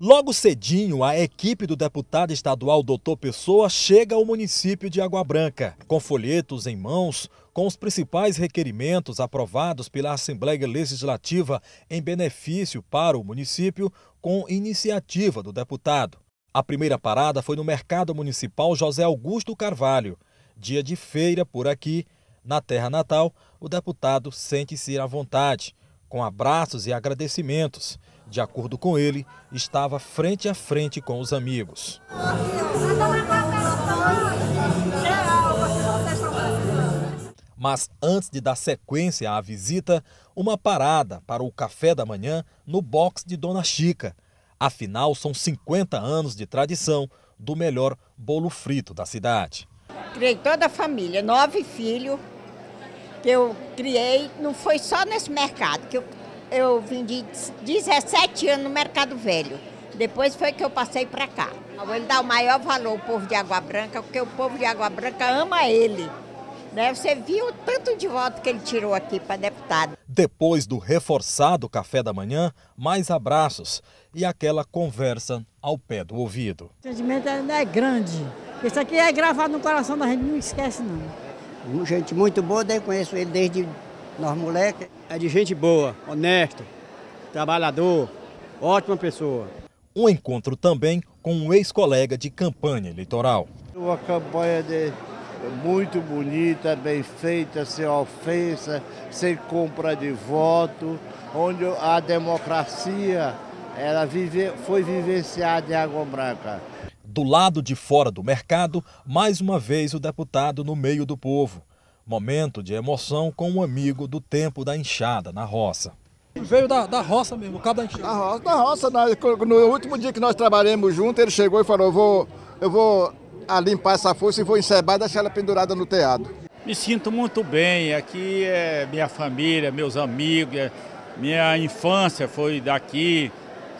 Logo cedinho, a equipe do deputado estadual Doutor Pessoa chega ao município de Água Branca, com folhetos em mãos, com os principais requerimentos aprovados pela Assembleia Legislativa em benefício para o município, com iniciativa do deputado. A primeira parada foi no Mercado Municipal José Augusto Carvalho. Dia de feira por aqui, na terra natal, o deputado sente-se à vontade com abraços e agradecimentos. De acordo com ele, estava frente a frente com os amigos. Mas antes de dar sequência à visita, uma parada para o café da manhã no box de Dona Chica. Afinal, são 50 anos de tradição do melhor bolo frito da cidade. Criei toda a família, nove filhos, que eu criei, não foi só nesse mercado, que eu, eu vendi 17 anos no Mercado Velho. Depois foi que eu passei para cá. Ele dá o maior valor ao povo de Água Branca, porque o povo de Água Branca ama ele. Né? Você viu o tanto de voto que ele tirou aqui para deputado. Depois do reforçado café da manhã, mais abraços e aquela conversa ao pé do ouvido. O sentimento é grande. Isso aqui é gravado no coração da gente, não esquece não. Gente muito boa, daí conheço ele desde nós moleque. É de gente boa, honesto, trabalhador, ótima pessoa. Um encontro também com um ex-colega de campanha eleitoral. Uma campanha de muito bonita, bem feita, sem ofensa, sem compra de voto, onde a democracia ela vive, foi vivenciada em Água Branca. Do lado de fora do mercado, mais uma vez o deputado no meio do povo. Momento de emoção com um amigo do tempo da enxada na roça. Veio da, da roça mesmo, o cabo da enxada. Da roça, da roça. Na, no último dia que nós trabalhamos junto, ele chegou e falou, eu vou, eu vou limpar essa força e vou encebar e deixar ela pendurada no teado. Me sinto muito bem, aqui é minha família, meus amigos, é, minha infância foi daqui,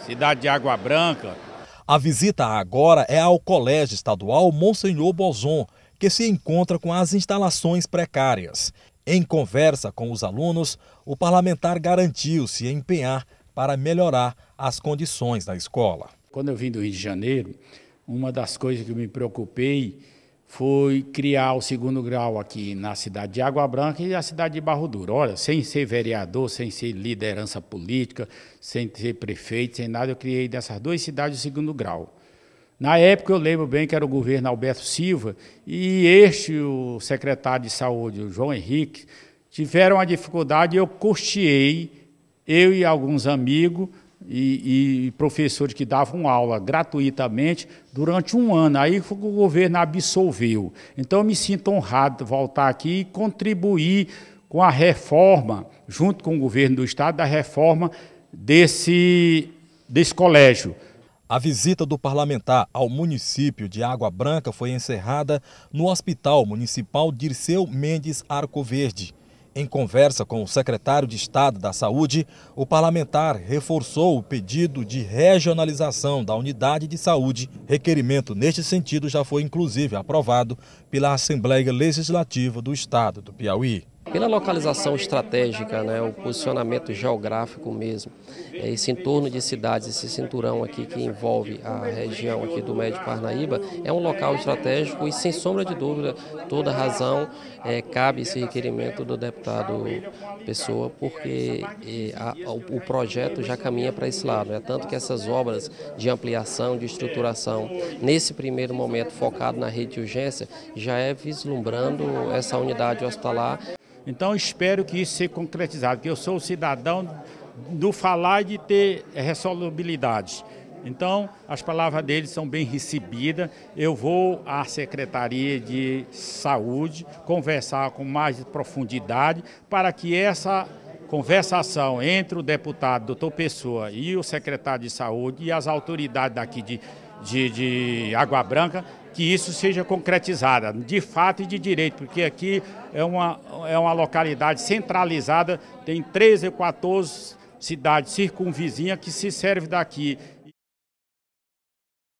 cidade de Água Branca. A visita agora é ao Colégio Estadual Monsenhor Boson, que se encontra com as instalações precárias. Em conversa com os alunos, o parlamentar garantiu se empenhar para melhorar as condições da escola. Quando eu vim do Rio de Janeiro, uma das coisas que me preocupei Fui criar o segundo grau aqui na cidade de Água Branca e na cidade de Barro Duro. Olha, sem ser vereador, sem ser liderança política, sem ser prefeito, sem nada, eu criei dessas duas cidades o segundo grau. Na época, eu lembro bem que era o governo Alberto Silva e este, o secretário de saúde, o João Henrique, tiveram a dificuldade e eu custeei, eu e alguns amigos, e, e professores que davam aula gratuitamente durante um ano. Aí o governo absolveu. Então eu me sinto honrado de voltar aqui e contribuir com a reforma, junto com o governo do estado, da reforma desse, desse colégio. A visita do parlamentar ao município de Água Branca foi encerrada no Hospital Municipal Dirceu Mendes Arcoverde. Em conversa com o secretário de Estado da Saúde, o parlamentar reforçou o pedido de regionalização da unidade de saúde. Requerimento neste sentido já foi inclusive aprovado pela Assembleia Legislativa do Estado do Piauí. Pela localização estratégica, né, o posicionamento geográfico mesmo, é, esse entorno de cidades, esse cinturão aqui que envolve a região aqui do Médio Parnaíba, é um local estratégico e, sem sombra de dúvida, toda razão é, cabe esse requerimento do deputado Pessoa, porque é, a, o projeto já caminha para esse lado. É tanto que essas obras de ampliação, de estruturação, nesse primeiro momento focado na rede de urgência, já é vislumbrando essa unidade hospitalar. Então espero que isso seja concretizado, que eu sou cidadão do falar e de ter resolubilidade. Então, as palavras deles são bem recebidas. Eu vou à Secretaria de Saúde conversar com mais profundidade para que essa conversação entre o deputado doutor Pessoa e o secretário de Saúde e as autoridades daqui de, de, de Água Branca que isso seja concretizada, de fato e de direito, porque aqui é uma, é uma localidade centralizada, tem 13 ou 14 cidades circunvizinhas que se servem daqui.